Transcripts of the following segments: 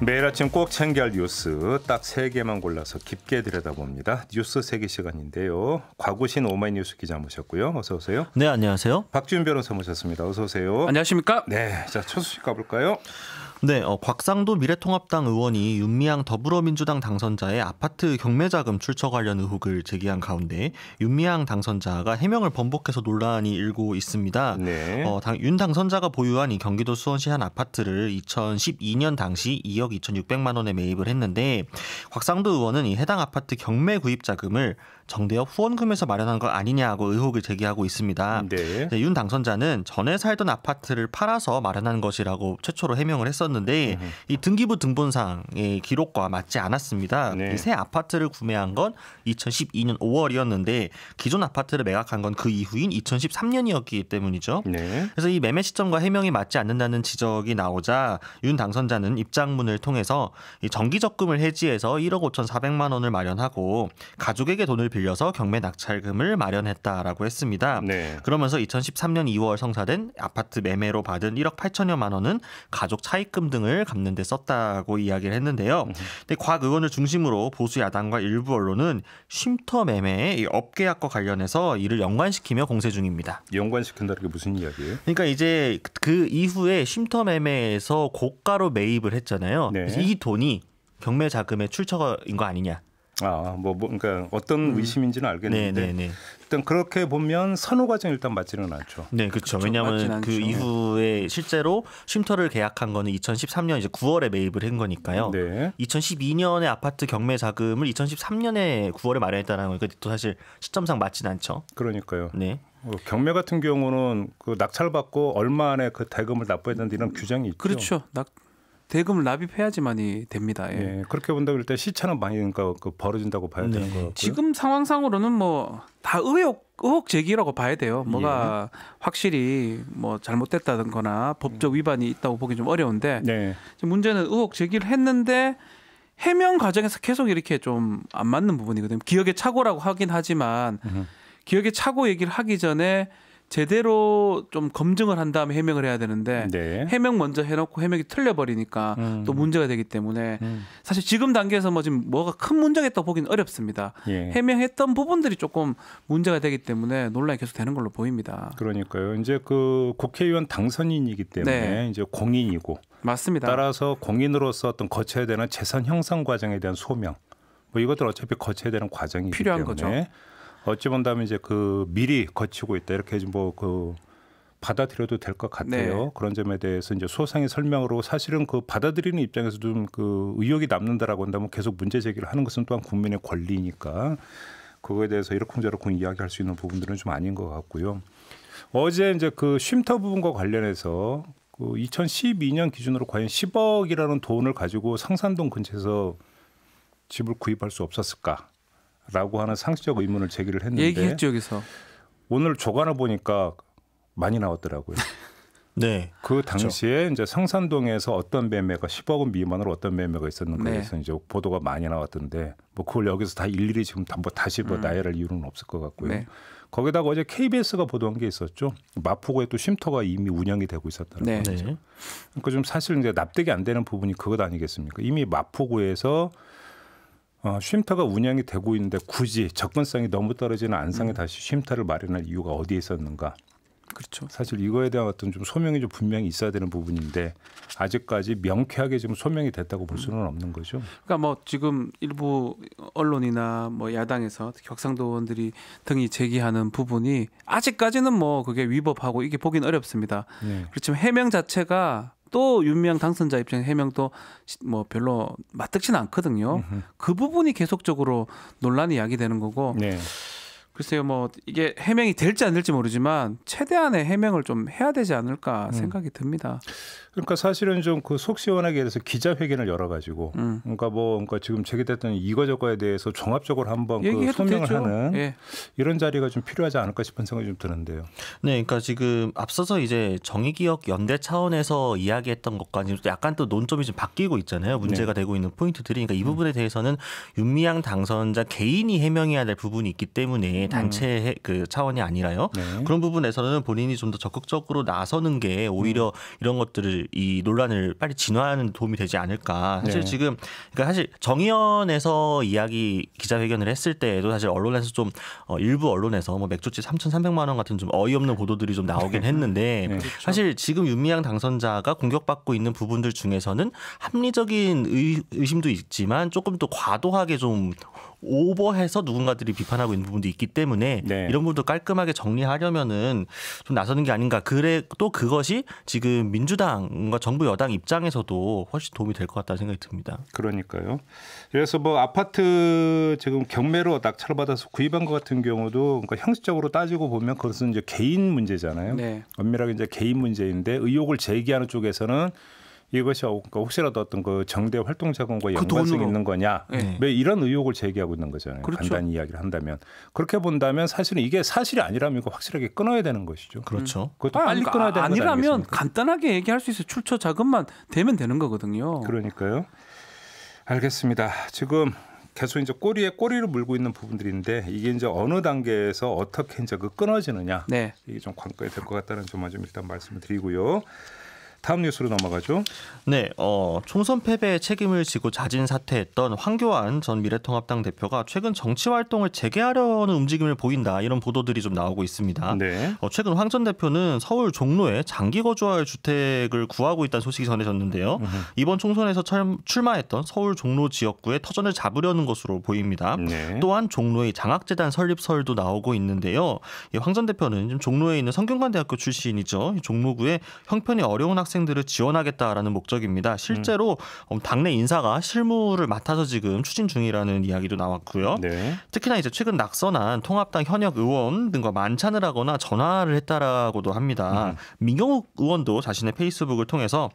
매일 아침 꼭 챙겨야 할 뉴스 딱세 개만 골라서 깊게 들여다봅니다. 뉴스 세계 시간인데요. 과구신 오마이뉴스 기자 모셨고요. 어서 오세요. 네, 안녕하세요. 박지 변호사 모셨습니다. 어서 오세요. 안녕하십니까? 네, 자첫 소식 가볼까요? 네, 어, 곽상도 미래통합당 의원이 윤미향 더불어민주당 당선자의 아파트 경매자금 출처 관련 의혹을 제기한 가운데 윤미향 당선자가 해명을 번복해서 논란이 일고 있습니다. 네. 어, 당, 윤 당선자가 보유한 이 경기도 수원시 한 아파트를 2012년 당시 2억 2,600만 원에 매입을 했는데 곽상도 의원은 이 해당 아파트 경매 구입 자금을 정대협 후원금에서 마련한 것 아니냐고 의혹을 제기하고 있습니다. 네. 네, 윤 당선자는 전에 살던 아파트를 팔아서 마련한 것이라고 최초로 해명을 했었는데 있었는데 으이 등기부 등본상의 기록과 맞지 않았습니다. 네. 새 아파트를 구매한 건 2012년 5월이었는데 기존 아파트를 매각한 건 그 이후인 2013년이었기 때문이죠. 네. 그래서 이 매매 시점과 해명이 맞지 않는다는 지적이 나오자 윤 당선자는 입장문을 통해서 이 정기 적금을 해지해서 1억 5,400만 원을 마련하고 가족에게 돈을 빌려서 경매 낙찰금을 마련했다라고 했습니다. 네. 그러면서 2013년 2월 성사된 아파트 매매로 받은 1억 8천여만 원은 가족 차입금 세금 등을 갚는 데 썼다고 이야기를 했는데요. 음. 근데 곽 의원을 중심으로 보수 야당과 일부 언론은 쉼터 매매의 업계약과 관련해서 이를 연관시키며 공세 중입니다. 연관시킨다는 게 무슨 이야기예요? 그러니까 이제 그 이후에 쉼터 매매에서 고가로 매입을 했잖아요. 네. 이 돈이 경매 자금의 출처인 거 아니냐 아, 뭐, 뭐 그러니까 어떤 음. 의심인지는 알겠는데 네네네. 네, 네. 일단 그렇게 보면 선호 과정 일단 맞지는 않죠. 네, 그렇죠. 그렇죠. 왜냐하면 그 이후에 실제로 쉼터를 계약한 거는 2013년 이제 9월에 매입을 한 거니까요. 네. 2012년에 아파트 경매 자금을 2013년에 9월에 마련했다는 거니까 또 사실 시점상 맞지는 않죠. 그러니까요. 네. 뭐 경매 같은 경우는 그 낙찰받고 얼마 안에 그 대금을 납부했는된 이런 규정이 있죠. 그렇죠. 낙 대금을 납입해야지만이 됩니다. 예. 네, 그렇게 본다 그럴 때 시차는 많이 그러니까 그 벌어진다고 봐야 되는 네. 거고 지금 상황상으로는 뭐 다 의혹 의혹 제기라고 봐야 돼요. 뭐가 예. 확실히 뭐 잘못됐다든거나 법적 음. 위반이 있다고 보기 좀 어려운데 네. 문제는 의혹 제기를 했는데 해명 과정에서 계속 이렇게 좀 안 맞는 부분이거든요. 기억의 착오라고 하긴 하지만 기억의 착오 얘기를 하기 전에 제대로 좀 검증을 한 다음에 해명을 해야 되는데 네. 해명 먼저 해놓고 해명이 틀려버리니까 음. 또 문제가 되기 때문에 음. 사실 지금 단계에서 뭐 지금 뭐가 큰 문제가 있다고 보기는 어렵습니다. 예. 해명했던 부분들이 조금 문제가 되기 때문에 논란이 계속 되는 걸로 보입니다. 그러니까요. 이제 그 국회의원 당선인이기 때문에 네. 이제 공인이고 맞습니다. 따라서 공인으로서 어떤 거쳐야 되는 재산 형성 과정에 대한 소명 뭐 이것들 어차피 거쳐야 되는 과정이기 필요한 때문에 거죠. 어찌 본다면 이제 그 미리 거치고 있다 이렇게 뭐 그 받아들여도 될 것 같아요. 네. 그런 점에 대해서 이제 소상의 설명으로 사실은 그 받아들이는 입장에서 좀 그 의욕이 남는다라고 한다면 계속 문제 제기를 하는 것은 또한 국민의 권리니까 그거에 대해서 이렇쿵저렇쿵 이야기할 수 있는 부분들은 좀 아닌 것 같고요. 어제 이제 그 쉼터 부분과 관련해서 그 2012년 기준으로 과연 10억이라는 돈을 가지고 상산동 근처에서 집을 구입할 수 없었을까? 라고 하는 상식적 의문을 제기를 했는데 얘기했죠, 여기서. 오늘 조간을 보니까 많이 나왔더라고요. 네. 그 그렇죠. 당시에 그렇죠. 이제 성산동에서 어떤 매매가 10억 원 미만으로 어떤 매매가 있었는가에 네. 대해서 네. 이제 보도가 많이 나왔던데 뭐 그걸 여기서 다 일일이 지금 다뭐 다시 뭐 음. 나열할 이유는 없을 것 같고요. 네. 거기다가 어제 KBS가 보도한 게 있었죠. 마포구에 또 쉼터가 이미 운영이 되고 있었다는 네. 거죠. 네. 그러니까 좀 사실 이제 납득이 안 되는 부분이 그것 아니겠습니까? 이미 마포구에서 어, 쉼터가 운영이 되고 있는데 굳이 접근성이 너무 떨어지는 안상에 음. 다시 쉼터를 마련할 이유가 어디에 있었는가? 그렇죠. 사실 이거에 대한 어떤 좀 소명이 좀 분명히 있어야 되는 부분인데 아직까지 명쾌하게 지금 소명이 됐다고 볼 음. 수는 없는 거죠. 그러니까 뭐 지금 일부 언론이나 뭐 야당에서 격상도 의원들이 등이 제기하는 부분이 아직까지는 뭐 그게 위법하고 이게 보긴 어렵습니다. 네. 그렇지만 해명 자체가 또 윤미향 당선자 입장 해명도 뭐 별로 맞득치는 않거든요. 으흠. 그 부분이 계속적으로 논란이 야기되는 거고. 네. 글쎄요, 뭐 이게 해명이 될지 안 될지 모르지만 최대한의 해명을 좀 해야 되지 않을까 음. 생각이 음. 듭니다. 그러니까 사실은 좀 그 속 시원하게 해서 기자회견을 열어가지고 음. 그러니까 뭐 그러니까 지금 제기됐던 이거 저거에 대해서 종합적으로 한번 그 소명을 되죠. 하는 예. 이런 자리가 좀 필요하지 않을까 싶은 생각이 좀 드는데요. 네, 그러니까 지금 앞서서 이제 정의기억 연대 차원에서 이야기했던 것과 지금 약간 또 논점이 좀 바뀌고 있잖아요. 문제가 네. 되고 있는 포인트들이 그러니까 이 음. 부분에 대해서는 윤미향 당선자 개인이 해명해야 될 부분이 있기 때문에 음. 단체 음. 그 차원이 아니라요. 네. 그런 부분에서는 본인이 좀 더 적극적으로 나서는 게 오히려 음. 이런 것들을 이 논란을 빨리 진화하는 도움이 되지 않을까. 사실 네. 지금 그러니까 사실 정의연에서 이야기 기자회견을 했을 때에도 사실 언론에서 좀 어, 일부 언론에서 뭐 맥주집 3,300만 원 같은 좀 어이없는 보도들이 좀 나오긴 네. 했는데 네. 그렇죠. 사실 지금 윤미향 당선자가 공격받고 있는 부분들 중에서는 합리적인 의, 의심도 있지만 조금 또 과도하게 좀 오버해서 누군가들이 비판하고 있는 부분도 있기 때문에 네. 이런 부분도 깔끔하게 정리하려면은 좀 나서는 게 아닌가. 그래 또 그것이 지금 민주당과 정부 여당 입장에서도 훨씬 도움이 될 것 같다는 생각이 듭니다. 그러니까요. 그래서 뭐 아파트 지금 경매로 낙찰 을 받아서 구입한 것 같은 경우도 그러니까 형식적으로 따지고 보면 그것은 이제 개인 문제잖아요. 네. 엄밀하게 이제 개인 문제인데 의혹을 제기하는 쪽에서는 이것이 어, 그러니까 혹시라도 어떤 그 정대 활동 자금과 그 연관성이 그 있는 거냐 네. 왜 이런 의혹을 제기하고 있는 거잖아요. 그렇죠. 간단히 이야기를 한다면 그렇게 본다면 사실은 이게 사실이 아니라면 이거 확실하게 끊어야 되는 것이죠. 그렇죠. 음. 그것도 아, 빨리 니 그러니까 끊어야 되는 아니라면 아 간단하게 얘기할 수 있어요. 출처 자금만 되면 되는 거거든요. 그러니까요. 알겠습니다. 지금 계속 이제 꼬리에 꼬리를 물고 있는 부분들인데 이게 이제 어느 단계에서 어떻게 이제 그 끊어지느냐 네. 이게 좀 관건이 될 것 같다는 점만 좀 일단 말씀을 드리고요. 다음 뉴스로 넘어가죠. 네, 어, 총선 패배의 책임을 지고 자진 사퇴했던 황교안 전 미래통합당 대표가 최근 정치 활동을 재개하려는 움직임을 보인다 이런 보도들이 좀 나오고 있습니다. 네. 어, 최근 황 전 대표는 서울 종로에 장기 거주할 주택을 구하고 있다는 소식이 전해졌는데요. 음흠. 이번 총선에서 출마했던 서울 종로 지역구에 터전을 잡으려는 것으로 보입니다. 네. 또한 종로의 장학재단 설립설도 나오고 있는데요. 황 전 대표는 종로에 있는 성균관대학교 출신이죠. 종로구에 형편이 어려운 학생 학생들을 지원하겠다라는 목적입니다. 음. 실제로 음. 당내 인사가 실무를 맡아서 지금 추진 중이라는 이야기도 나왔고요. 네. 특히나 이제 최근 낙선한 통합당 현역 의원 등과 만찬을 하거나 전화를 했다라고도 합니다. 음. 민경욱 의원도 자신의 페이스북을 통해서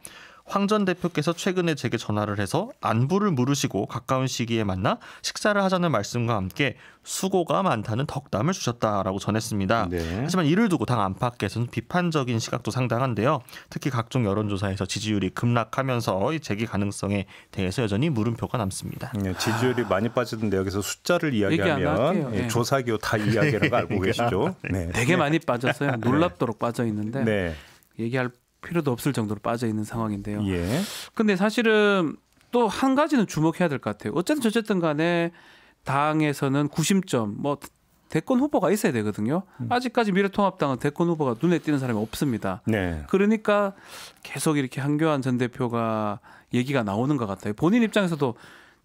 황전 대표께서 최근에 제게 전화를 해서 안부를 물으시고 가까운 시기에 만나 식사를 하자는 말씀과 함께 수고가 많다는 덕담을 주셨다라고 전했습니다. 네. 하지만 이를 두고 당 안팎에서는 비판적인 시각도 상당한데요. 특히 각종 여론조사에서 지지율이 급락하면서 재기 가능성에 대해서 여전히 물음표가 남습니다. 네, 지지율이 많이 빠지던데 여기서 숫자를 이야기하면 네, 예, 조사기호 다 이야기라고 알고 계시죠? 네. 되게 많이 빠졌어요. 놀랍도록 빠져 있는데 네. 얘기할 필요도 없을 정도로 빠져 있는 상황인데요. 예. 근데 사실은 또 한 가지는 주목해야 될 것 같아요. 어쨌든 저쨌든 간에 당에서는 구심점 뭐 대권 후보가 있어야 되거든요. 음. 아직까지 미래통합당은 대권 후보가 눈에 띄는 사람이 없습니다. 네. 그러니까 계속 이렇게 한교안 전 대표가 얘기가 나오는 것 같아요. 본인 입장에서도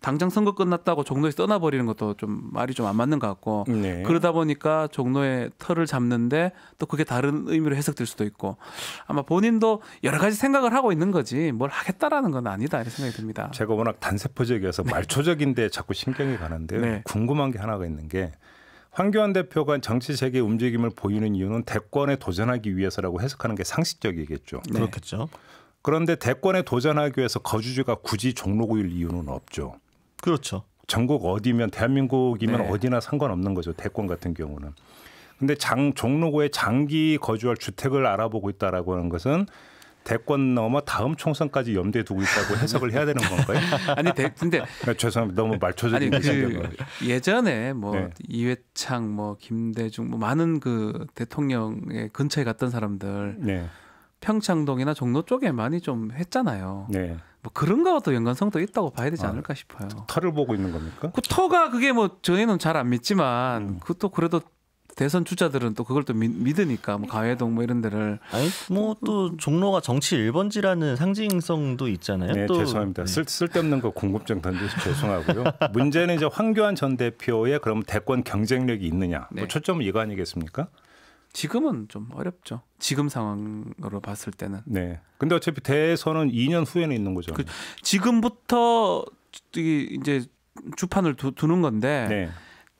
당장 선거 끝났다고 종로에서 떠나버리는 것도 좀 말이 좀 안 맞는 것 같고 네. 그러다 보니까 종로의 털을 잡는데 또 그게 다른 의미로 해석될 수도 있고 아마 본인도 여러 가지 생각을 하고 있는 거지 뭘 하겠다라는 건 아니다 이런 생각이 듭니다. 제가 워낙 단세포적이어서 네. 말초적인데 자꾸 신경이 가는데 네. 궁금한 게 하나가 있는 게 황교안 대표가 정치 세계 움직임을 보이는 이유는 대권에 도전하기 위해서라고 해석하는 게 상식적이겠죠. 네. 그렇겠죠. 그런데 대권에 도전하기 위해서 거주지가 굳이 종로구일 이유는 없죠. 그렇죠. 전국 어디면 대한민국이면 네. 어디나 상관없는 거죠. 대권 같은 경우는. 근데 장 종로구에 장기 거주할 주택을 알아보고 있다라고 하는 것은 대권 넘어 다음 총선까지 염두에 두고 있다고 해석을 해야 되는 건가요? 아니 대, 근데 네, 죄송합니다. 너무 말초적인 그 예전에 뭐 네. 이회창 뭐 김대중 뭐 많은 그 대통령의 근처에 갔던 사람들 네. 평창동이나 종로 쪽에 많이 좀 했잖아요. 네. 뭐 그런 거도 연관성도 있다고 봐야 되지 아, 않을까 싶어요. 터를 보고 있는 겁니까? 그 터가 그게 뭐 저희는 잘 안 믿지만 음. 그것도 그래도 대선 주자들은 또 그걸 또 믿, 으니까뭐 가해동뭐 이런 데를 아니 뭐또 종로가 정치 1번지라는 상징성도 있잖아요. 네, 또. 죄송합니다. 네. 쓸, 쓸데없는 거공급증 그 던져서 죄송하고요. 문제는 이제 황교안 전 대표의 그럼 대권 경쟁력이 있느냐. 뭐 네. 뭐 초점은 이거 아니겠습니까? 지금은 좀 어렵죠. 지금 상황으로 봤을 때는. 네. 근데 어차피 대선은 2년 후에는 있는 거죠. 그, 지금부터 이제 주판을 두, 는 건데 네.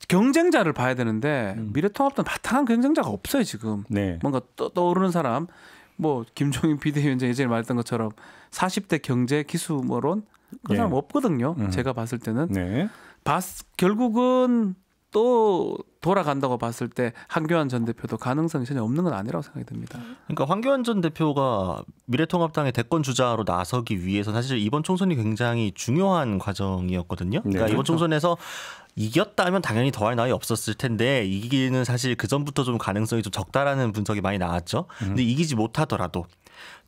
경쟁자를 봐야 되는데 음. 미래통합당 바탕한 경쟁자가 없어요 지금. 네. 뭔가 떠, 오르는 사람 뭐 김종인 비대위원장 예전에 말했던 것처럼 40대 경제 기수뭐론그 네. 사람 없거든요. 음. 제가 봤을 때는. 네. 봤 결국은 또 돌아간다고 봤을 때 한교안 전 대표도 가능성이 전혀 없는 건 아니라고 생각이 듭니다. 그러니까 황교안 전 대표가 미래통합당의 대권 주자로 나서기 위해서 사실 이번 총선이 굉장히 중요한 과정이었거든요. 그러니까 네, 이번 그렇죠. 총선에서 이겼다면 당연히 더할 나위 없었을 텐데 이기는 사실 그 전부터 좀 가능성이 좀 적다라는 분석이 많이 나왔죠. 음. 근데 이기지 못하더라도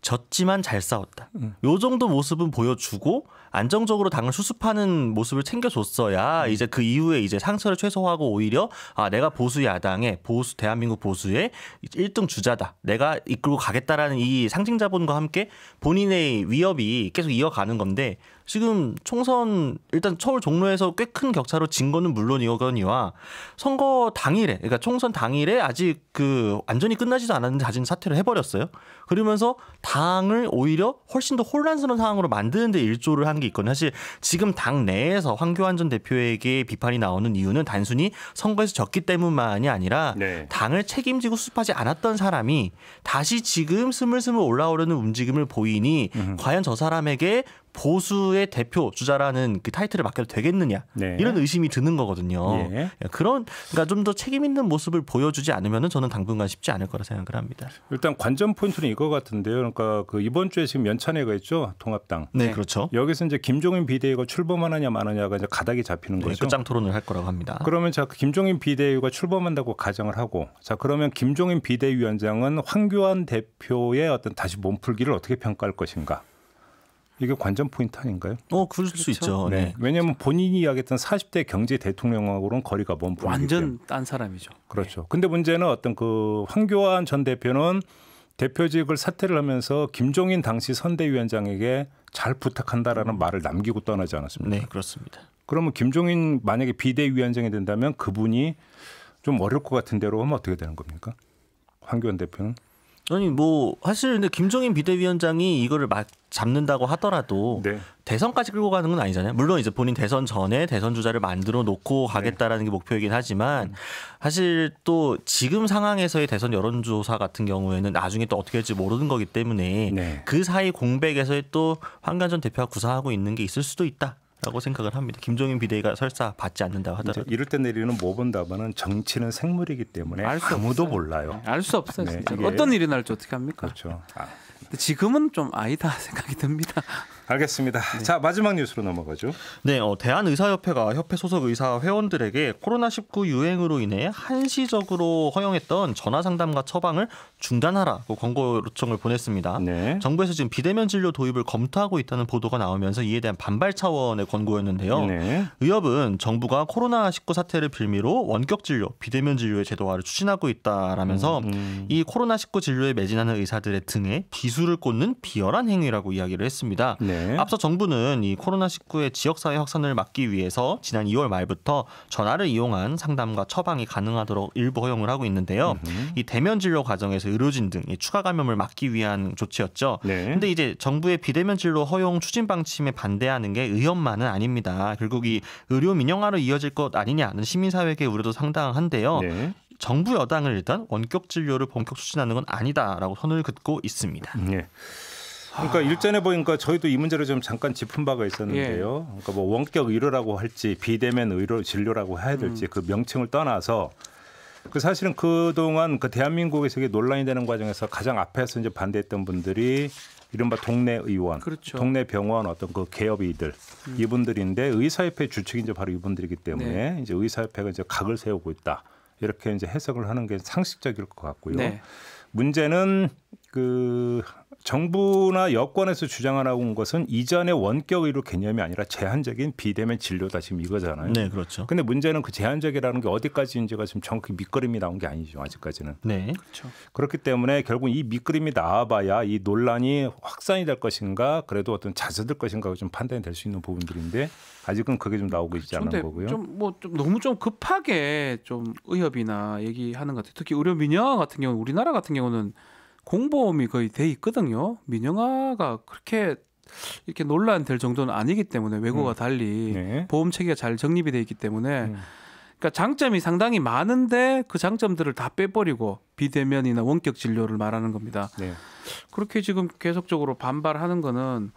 졌지만 잘 싸웠다. 음. 요 정도 모습은 보여주고 안정적으로 당을 수습하는 모습을 챙겨줬어야 음. 이제 그 이후에 이제 상처를 최소화하고 오히려 아 내가 보수 야당의 보수 대한민국 보수의 1등 주자다. 내가 이끌고 가겠다라는 이 상징 자본과 함께 본인의 위협이 계속 이어가는 건데 지금 총선 일단 서울 종로에서 꽤 큰 격차로 진 거는 물론이거니와 선거 당일에 그러니까 총선 당일에 아직 그 완전히 끝나지도 않았는데 자진 사퇴를 해버렸어요. 그러면서 당을 오히려 훨씬 더 혼란스러운 상황으로 만드는 데 일조를 한 게 있거든요. 사실 지금 당 내에서 황교안 전 대표에게 비판이 나오는 이유는 단순히 선거에서 졌기 때문만이 아니라 네. 당을 책임지고 수습하지 않았던 사람이 다시 지금 스물스물 올라오려는 움직임을 보이니 음. 과연 저 사람에게 보수의 대표 주자라는 그 타이틀을 맡겨도 되겠느냐 네. 이런 의심이 드는 거거든요. 예. 예 그런 그러니까 좀 더 책임 있는 모습을 보여주지 않으면은 저는 당분간 쉽지 않을 거라 생각을 합니다. 일단 관전 포인트는 이거 같은데요. 그러니까 그 이번 주에 지금 연찬회가 있죠 통합당. 네, 네. 그렇죠. 여기서 이제 김종인 비대위가 출범하느냐 마느냐가 이제 가닥이 잡히는 네, 거죠. 끝장 토론을 할 거라고 합니다. 그러면 자 그 김종인 비대위가 출범한다고 가정을 하고 자 그러면 김종인 비대위원장은 황교안 대표의 어떤 다시 몸풀기를 어떻게 평가할 것인가? 이게 관전 포인트 아닌가요? 어, 그럴 그렇죠? 수 있죠. 네. 네. 왜냐하면 본인이 이야기했던 40대 경제 대통령하고는 거리가 먼 분이기 완전 딴 사람이죠. 그렇죠. 네. 근데 문제는 어떤 그 황교안 전 대표는 대표직을 사퇴를 하면서 김종인 당시 선대위원장에게 잘 부탁한다라는 말을 남기고 떠나지 않았습니까? 네, 그렇습니다. 그러면 김종인 만약에 비대위원장이 된다면 그분이 좀 어려울 것 같은 대로 하면 어떻게 되는 겁니까? 황교안 대표는? 아니 뭐 사실 근데 김종인 비대위원장이 이거를 막 잡는다고 하더라도 네. 대선까지 끌고 가는 건 아니잖아요. 물론 이제 본인 대선 전에 대선 주자를 만들어 놓고 네. 가겠다라는 네. 게 목표이긴 하지만 음. 사실 또 지금 상황에서의 대선 여론조사 같은 경우에는 나중에 또 어떻게 될지 모르는 거기 때문에 네. 그 사이 공백에서의 또 황관전 대표가 구사하고 있는 게 있을 수도 있다. 라고 생각을 합니다. 김종인 비대위가 설사 받지 않는다고 하더라도 이럴 때 내리는 모범 답안은 정치는 생물이기 때문에 아무도 없어요. 몰라요. 네, 알수 없어요. 네, 어떤 일이 날지 어떻게 합니까? 그렇죠. 아. 지금은 좀 아니다 생각이 듭니다. 알겠습니다. 네. 자 마지막 뉴스로 넘어가죠. 네, 어, 대한의사협회가 협회 소속 의사 회원들에게 코로나19 유행으로 인해 한시적으로 허용했던 전화 상담과 처방을 중단하라고 권고 요청을 보냈습니다. 네. 정부에서 지금 비대면 진료 도입을 검토하고 있다는 보도가 나오면서 이에 대한 반발 차원의 권고였는데요. 네. 의협은 정부가 코로나19 사태를 빌미로 원격 진료, 비대면 진료의 제도화를 추진하고 있다라면서 음, 음. 이 코로나19 진료에 매진하는 의사들의 등에 기술을 꽂는 비열한 행위라고 이야기를 했습니다. 네. 네. 앞서 정부는 이 코로나19의 지역사회 확산을 막기 위해서 지난 2월 말부터 전화를 이용한 상담과 처방이 가능하도록 일부 허용을 하고 있는데요. 음흠. 이 대면 진료 과정에서 의료진 등 추가 감염을 막기 위한 조치였죠. 네. 근데 이제 정부의 비대면 진료 허용 추진 방침에 반대하는 게의협만은 아닙니다. 결국 이 의료 민영화로 이어질 것 아니냐는 시민사회계 우려도 상당한데요. 네. 정부 여당을 일단 원격 진료를 본격 추진하는 건 아니다라고 선을 긋고 있습니다. 네. 그러니까 일전에 보니까 저희도 이 문제를 좀 잠깐 짚은 바가 있었는데요. 예. 그러니까 뭐 원격 의료라고 할지 비대면 의료 진료라고 해야 음. 될지 음. 그 명칭을 떠나서 그 사실은 그동안 그 대한민국에서 이게 논란이 되는 과정에서 가장 앞에서 이제 반대했던 분들이 이른바 동네 의원, 그렇죠. 동네 병원 어떤 그 개업이들 음. 이분들인데 의사협회 주축이 이제 바로 이분들이기 때문에 네. 이제 의사협회가 이제 각을 세우고 있다 이렇게 이제 해석을 하는 게 상식적일 것 같고요. 네. 문제는 그 정부나 여권에서 주장하라고 한 것은 이전의 원격 의료 개념이 아니라 제한적인 비대면 진료다 지금 이거잖아요. 네, 그렇죠. 근데 문제는 그 제한적이라는 게 어디까지인지가 지금 정확히 밑그림이 나온 게 아니죠 아직까지는. 네, 그렇죠. 그렇기 때문에 결국 이 밑그림이 나와봐야 이 논란이 확산이 될 것인가, 그래도 어떤 자아들 것인가가 좀 판단이 될 수 있는 부분들인데 아직은 그게 좀 나오고 있지 않은 거고요. 좀뭐좀 뭐좀 너무 좀 급하게 좀 의협이나 얘기하는 것 같아요. 특히 의료 민영 같은 경우, 우리나라 같은 경우는. 공보험이 거의 돼 있거든요. 민영화가 그렇게 이렇게 논란될 정도는 아니기 때문에 외국과 음. 달리 네. 보험 체계가 잘 정립이 돼 있기 때문에 음. 그러니까 장점이 상당히 많은데 그 장점들을 다 빼버리고 비대면이나 원격 진료를 말하는 겁니다. 네. 그렇게 지금 계속적으로 반발하는 거는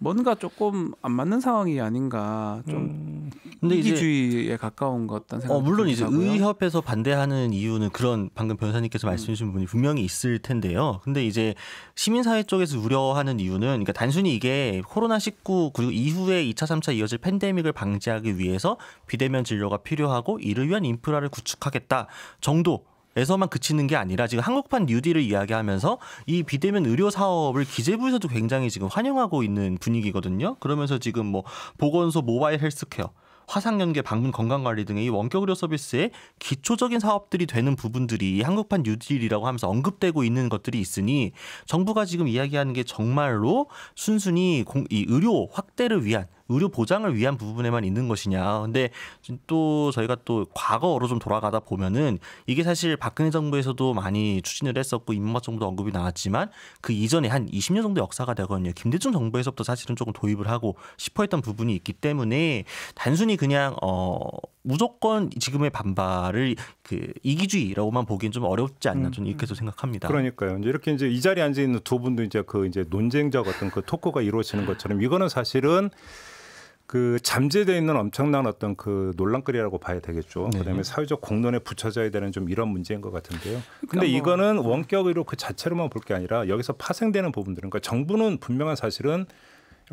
뭔가 조금 안 맞는 상황이 아닌가 좀 음. 근데 이기주의에 가까운 것 같다는 생각이 어, 물론 이제 하고요. 의협에서 반대하는 이유는 그런 방금 변사님께서 말씀해 주신 분이 분명히 있을 텐데요. 근데 이제 시민사회 쪽에서 우려하는 이유는 그러니까 단순히 이게 코로나19 그리고 이후에 2차 3차 이어질 팬데믹을 방지하기 위해서 비대면 진료가 필요하고 이를 위한 인프라를 구축하겠다 정도 에서만 그치는 게 아니라 지금 한국판 뉴딜을 이야기하면서 이 비대면 의료 사업을 기재부에서도 굉장히 지금 환영하고 있는 분위기거든요. 그러면서 지금 뭐 보건소 모바일 헬스케어 화상연계, 방문, 건강관리 등의 원격의료 서비스의 기초적인 사업들이 되는 부분들이 한국판 뉴딜이라고 하면서 언급되고 있는 것들이 있으니 정부가 지금 이야기하는 게 정말로 순순히 공, 이 의료 확대를 위한 의료 보장을 위한 부분에만 있는 것이냐. 근데 또 저희가 또 과거로 좀 돌아가다 보면은 이게 사실 박근혜 정부에서도 많이 추진을 했었고 임마 정부도 언급이 나왔지만 그 이전에 한 20년 정도 역사가 되거든요. 김대중 정부에서부터 사실은 조금 도입을 하고 싶어했던 부분이 있기 때문에 단순히 그냥 어 무조건 지금의 반발을 그 이기주의라고만 보기엔 좀 어렵지 않나 음, 저는 이렇게 도 음. 생각합니다. 그러니까요. 이제 이렇게 이제 이 자리에 앉아 있는 두 분도 이제 그 이제 논쟁적 어떤 그 토크가 이루어지는 것처럼 이거는 사실은 그 잠재되어 있는 엄청난 어떤 그 논란거리라고 봐야 되겠죠. 네. 그다음에 사회적 공론에 붙여져야 되는 좀 이런 문제인 것 같은데요. 그러니까 근데 뭐. 이거는 네. 원격으로 그 자체로만 볼 게 아니라 여기서 파생되는 부분들은 그러니까 정부는 분명한 사실은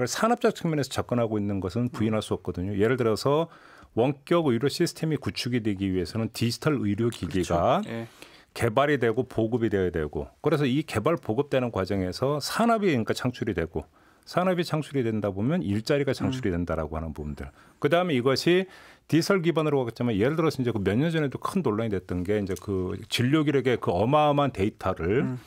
산업적 측면에서 접근하고 있는 것은 부인할 수 없거든요. 예를 들어서 원격 의료 시스템이 구축이 되기 위해서는 디지털 의료 기기가 그렇죠. 네. 개발이 되고 보급이 되어야 되고 그래서 이 개발 보급되는 과정에서 산업이 그러니까 창출이 되고 산업이 창출이 된다 보면 일자리가 창출이 음. 된다라고 하는 부분들. 그 다음에 이것이 디젤 기반으로 하겠지만 예를 들어서 이제 그 몇 년 전에도 큰 논란이 됐던 게 이제 그 진료 기록의 그 어마어마한 데이터를 음.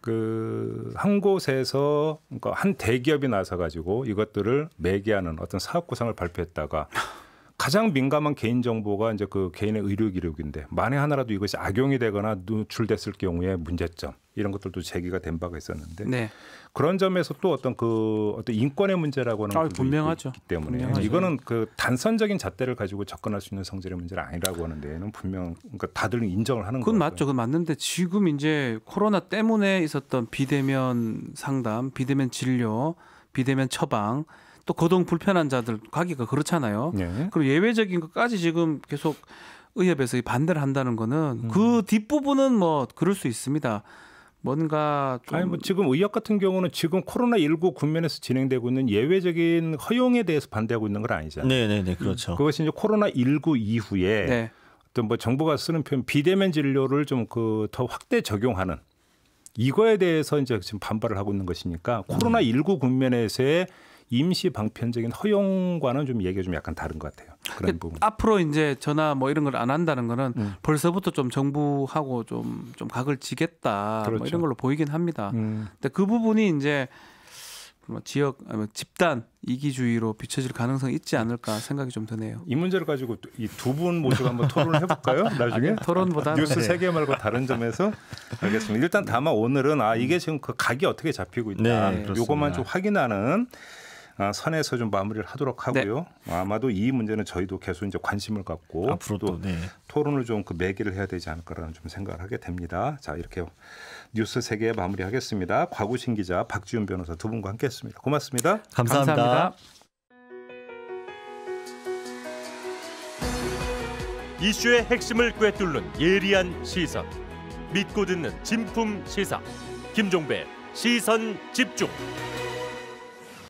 그한 곳에서 그러니까 한 대기업이 나서 가지고 이것들을 매개하는 어떤 사업 구상을 발표했다가 가장 민감한 개인 정보가 이제 그 개인의 의료 기록인데 만에 하나라도 이것이 악용이 되거나 누출됐을 경우에 문제점 이런 것들도 제기가 된 바가 있었는데 네. 그런 점에서 또 어떤 그 어떤 인권의 문제라고 하는 것도 아, 분명하죠. 있기 때문에 분명하죠. 이거는 그 단선적인 잣대를 가지고 접근할 수 있는 성질의 문제는 아니라고 하는 데는 분명 그러니까 다들 인정을 하는 거죠. 그건 맞죠. 그건 맞는데 지금 이제 코로나 때문에 있었던 비대면 상담, 비대면 진료, 비대면 처방 또 거동 불편한 자들 가기가 그렇잖아요. 네. 그리고 예외적인 것까지 지금 계속 의협에서 반대를 한다는 거는 그 음. 그 뒷부분은 뭐 그럴 수 있습니다. 뭔가 아니 뭐 지금 의학 같은 경우는 지금 코로나 19 국면에서 진행되고 있는 예외적인 허용에 대해서 반대하고 있는 건 아니잖아요. 네, 네, 네, 그렇죠. 음, 그것이 이제 코로나 19 이후에 네. 어떤 뭐 정부가 쓰는 표현 비대면 진료를 좀 그 더 확대 적용하는 이거에 대해서 이제 지금 반발을 하고 있는 것이니까 코로나 19 국면에서의 임시 방편적인 허용과는 좀 얘기가 좀 약간 다른 것 같아요. 그런 부분. 앞으로 이제 전화 뭐 이런 걸 안 한다는 거는 음. 벌써부터 좀 정부하고 좀좀 좀 각을 지겠다 뭐 그렇죠. 뭐 이런 걸로 보이긴 합니다. 음. 근데 그 부분이 이제 뭐 지역 아니면 뭐 집단 이기주의로 비춰질 가능성이 있지 않을까 생각이 좀 드네요. 이 문제를 가지고 이 두 분 모시고 한번 토론을 해볼까요? 나중에 아니, 토론보다 뉴스 네. 세개 말고 다른 점에서 알겠습니다. 일단 다만 오늘은 아 이게 지금 그 각이 어떻게 잡히고 있다. 네, 요것만 좀 확인하는 아, 선에서 좀 마무리를 하도록 네. 하고요. 네. 아마도 이 문제는 저희도 계속 이제 관심을 갖고 앞으로도 네. 토론을 좀 그 매기를 해야 되지 않을까라는 좀 생각을 하게 됩니다. 자 이렇게 뉴스 세계 마무리하겠습니다. 과구신 기자 박지훈 변호사 두 분과 함께했습니다. 고맙습니다 감사합니다. 감사합니다. 이슈의 핵심을 꿰뚫는 예리한 시선, 믿고 듣는 진품 시사, 김종배 시선 집중.